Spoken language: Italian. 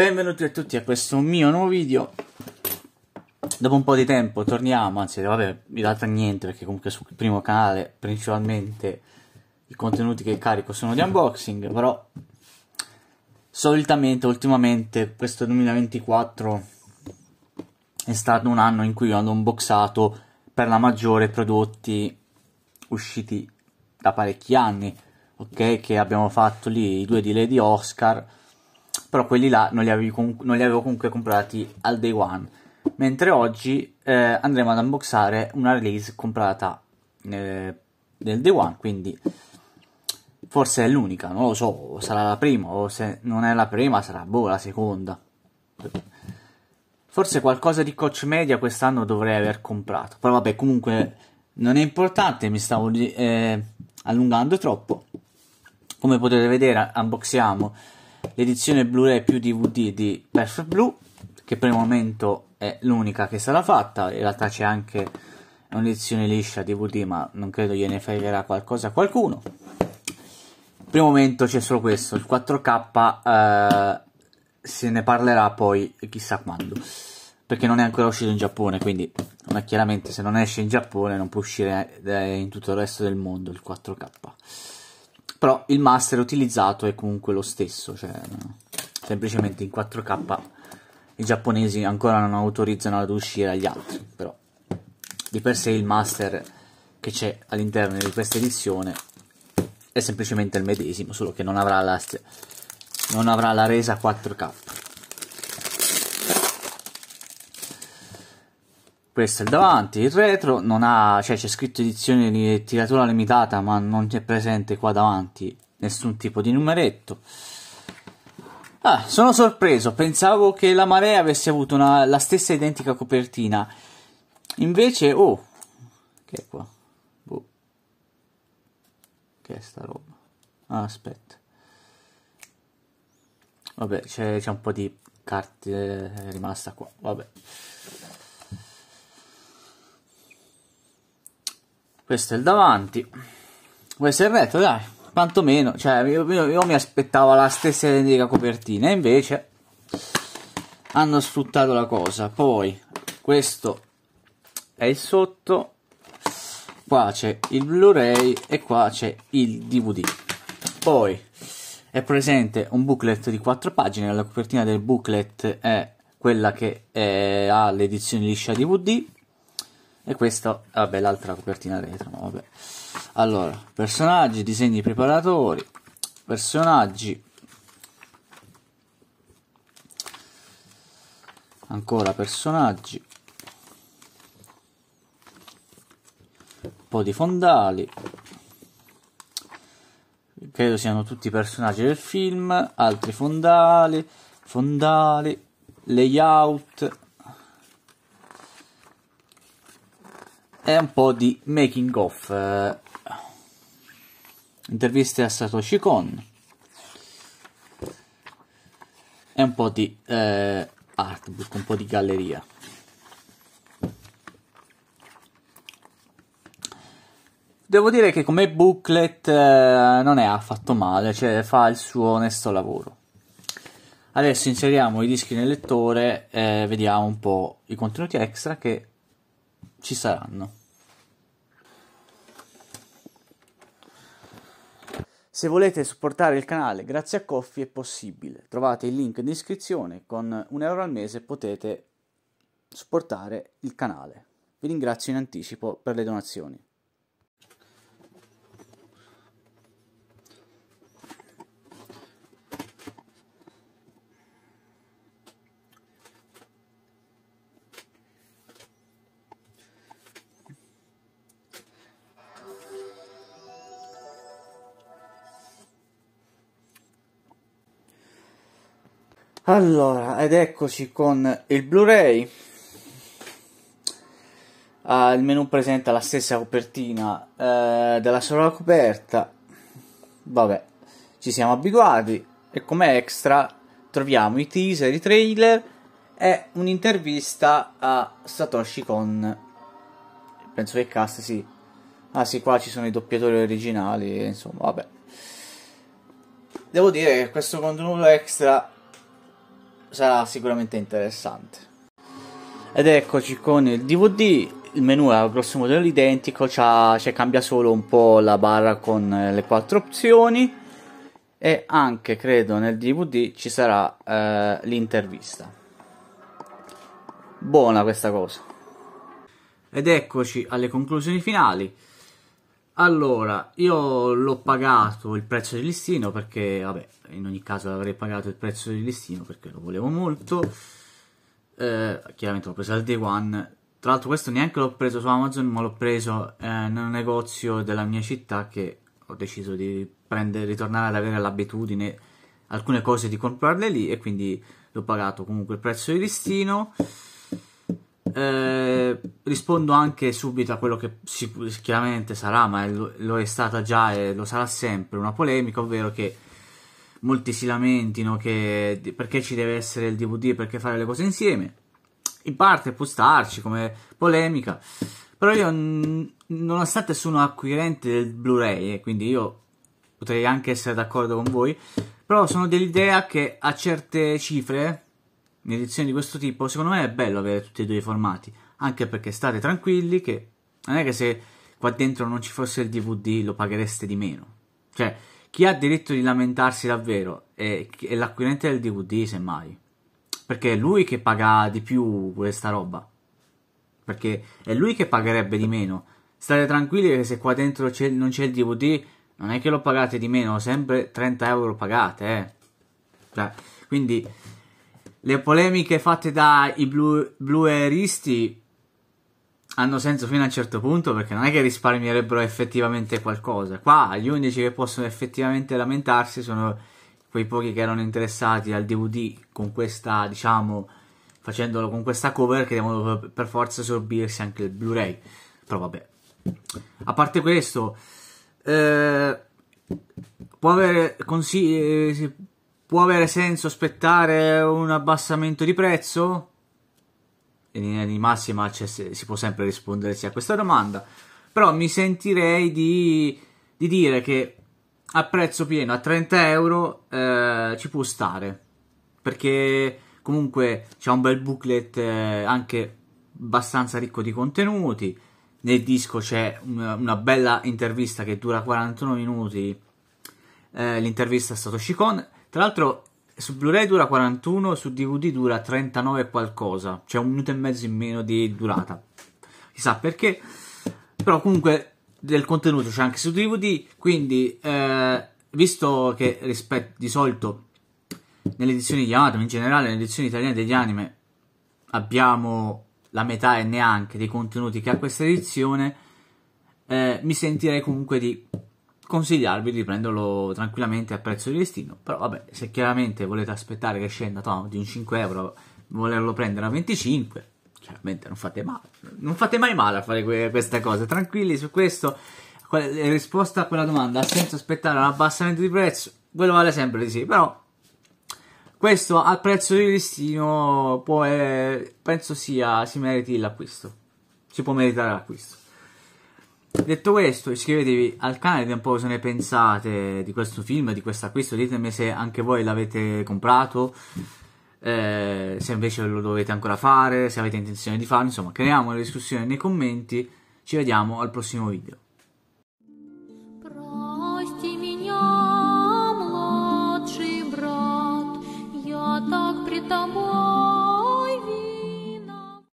Benvenuti a tutti a questo mio nuovo video Dopo un po' di tempo torniamo, anzi vabbè in realtà niente perché comunque sul primo canale principalmente i contenuti che carico sono di unboxing Però solitamente ultimamente questo 2024 è stato un anno in cui ho unboxato per la maggiore prodotti usciti da parecchi anni Ok che abbiamo fatto lì i due di Lady Oscar però quelli là non li, con- non li, avevo comunque comprati al day one. Mentre oggi eh, andremo ad unboxare una release comprata eh, nel day one, quindi forse è l'unica, non lo so, sarà la prima o se non è la prima sarà boh, la seconda. Forse qualcosa di Coach Media quest'anno dovrei aver comprato, però vabbè comunque non è importante, mi stavo eh, allungando troppo. Come potete vedere unboxiamo l'edizione Blu-ray più DVD di Perfect Blue, che per il momento è l'unica che sarà fatta, in realtà c'è anche un'edizione liscia DVD, ma non credo gliene fregherà qualcosa a qualcuno. Per il momento c'è solo questo, il 4K eh, se ne parlerà poi chissà quando, perché non è ancora uscito in Giappone, quindi ma chiaramente se non esce in Giappone non può uscire eh, in tutto il resto del mondo il 4K però il master utilizzato è comunque lo stesso, cioè semplicemente in 4K i giapponesi ancora non autorizzano ad uscire agli altri, però di per sé il master che c'è all'interno di questa edizione è semplicemente il medesimo, solo che non avrà la, non avrà la resa 4K. questo è il davanti, il retro non ha, cioè c'è scritto edizione di tiratura limitata, ma non c'è presente qua davanti nessun tipo di numeretto. Ah, sono sorpreso, pensavo che la marea avesse avuto una, la stessa identica copertina. Invece, oh, che è qua? Boh. Che è sta roba? Ah, aspetta. Vabbè, c'è, un po' di carte eh, rimasta qua, vabbè. questo è il davanti, questo è il retro, dai, quantomeno, cioè io, io, io mi aspettavo la stessa identica copertina, invece hanno sfruttato la cosa, poi questo è il sotto, qua c'è il Blu-ray e qua c'è il DVD, poi è presente un booklet di quattro pagine, la copertina del booklet è quella che è, eh, ha l'edizione liscia DVD, e questa, vabbè, l'altra copertina retro, vabbè. Allora, personaggi, disegni preparatori, personaggi, ancora personaggi, un po' di fondali, credo siano tutti i personaggi del film, altri fondali, fondali, layout, e un po' di making of eh, interviste a Satoshi Kon e un po' di eh, artbook, un po' di galleria Devo dire che come booklet eh, non è affatto male, cioè fa il suo onesto lavoro. Adesso inseriamo i dischi nel lettore e vediamo un po' i contenuti extra che ci saranno. Se volete supportare il canale grazie a Coffee è possibile, trovate il link in descrizione, con un euro al mese potete supportare il canale. Vi ringrazio in anticipo per le donazioni. Allora, ed eccoci con il Blu-ray. Ah, il menu presenta la stessa copertina eh, della sola coperta. Vabbè, ci siamo abituati. E come extra troviamo i teaser, i trailer e un'intervista a Satoshi con... Penso che cast sì. Ah sì, qua ci sono i doppiatori originali, insomma, vabbè. Devo dire che questo contenuto extra sarà sicuramente interessante. Ed eccoci con il DVD, il menu è grosso modo identico, cioè cambia solo un po' la barra con eh, le quattro opzioni e anche credo nel DVD ci sarà eh, l'intervista. Buona questa cosa. Ed eccoci alle conclusioni finali. Allora, io l'ho pagato il prezzo di listino perché, vabbè, in ogni caso avrei pagato il prezzo di listino perché lo volevo molto. Eh, chiaramente l'ho preso al day one. Tra l'altro questo neanche l'ho preso su Amazon, ma l'ho preso eh, in un negozio della mia città che ho deciso di prendere, ritornare ad avere l'abitudine alcune cose di comprarle lì e quindi l'ho pagato comunque il prezzo di listino. Eh, rispondo anche subito a quello che sicuramente sarà, ma lo, lo, è stata già e lo sarà sempre, una polemica, ovvero che molti si lamentino che perché ci deve essere il DVD, perché fare le cose insieme. In parte può starci come polemica, però io, nonostante sono acquirente del Blu-ray, e quindi io potrei anche essere d'accordo con voi, però sono dell'idea che a certe cifre in edizioni di questo tipo, secondo me è bello avere tutti e due i formati, anche perché state tranquilli che non è che se qua dentro non ci fosse il DVD lo paghereste di meno. Cioè, chi ha diritto di lamentarsi davvero è, è l'acquirente del DVD, semmai. Perché è lui che paga di più questa roba. Perché è lui che pagherebbe di meno. State tranquilli che se qua dentro c'è, non c'è il DVD, non è che lo pagate di meno, sempre 30 euro pagate, eh. Cioè, quindi le polemiche fatte dai blueristi hanno senso fino a un certo punto perché non è che risparmierebbero effettivamente qualcosa. Qua gli unici che possono effettivamente lamentarsi sono quei pochi che erano interessati al DVD con questa, diciamo, facendolo con questa cover che devono per forza sorbirsi anche il Blu-ray. Però vabbè. A parte questo, eh, può avere consigli eh, Può avere senso aspettare un abbassamento di prezzo? In linea di massima si può sempre rispondere sì a questa domanda, però mi sentirei di, di dire che a prezzo pieno, a 30 euro, eh, ci può stare, perché comunque c'è un bel booklet eh, anche abbastanza ricco di contenuti, nel disco c'è una, una bella intervista che dura 41 minuti, eh, l'intervista è stato Shikon, tra l'altro su Blu-ray dura 41, su DVD dura 39 e qualcosa, cioè un minuto e mezzo in meno di durata. Chissà perché, però comunque del contenuto c'è cioè anche su DVD, quindi eh, visto che rispetto di solito nelle edizioni di Amato, in generale nelle edizioni italiane degli anime, abbiamo la metà e neanche dei contenuti che ha questa edizione, eh, mi sentirei comunque di consigliarvi di prenderlo tranquillamente a prezzo di destino. però vabbè, se chiaramente volete aspettare che scenda no, di un 5 euro, volerlo prendere a 25, chiaramente non fate male, non fate mai male a fare que- questa cosa, tranquilli su questo, que- eh, risposta a quella domanda, senza aspettare un abbassamento di prezzo, quello vale sempre di sì, però questo al prezzo di destino può, eh, penso sia, si meriti l'acquisto, si può meritare l'acquisto. Detto questo, iscrivetevi al canale, vediamo un po' cosa ne pensate di questo film, di questo acquisto, ditemi se anche voi l'avete comprato, eh, se invece lo dovete ancora fare, se avete intenzione di farlo, insomma, creiamo una discussione nei commenti, ci vediamo al prossimo video.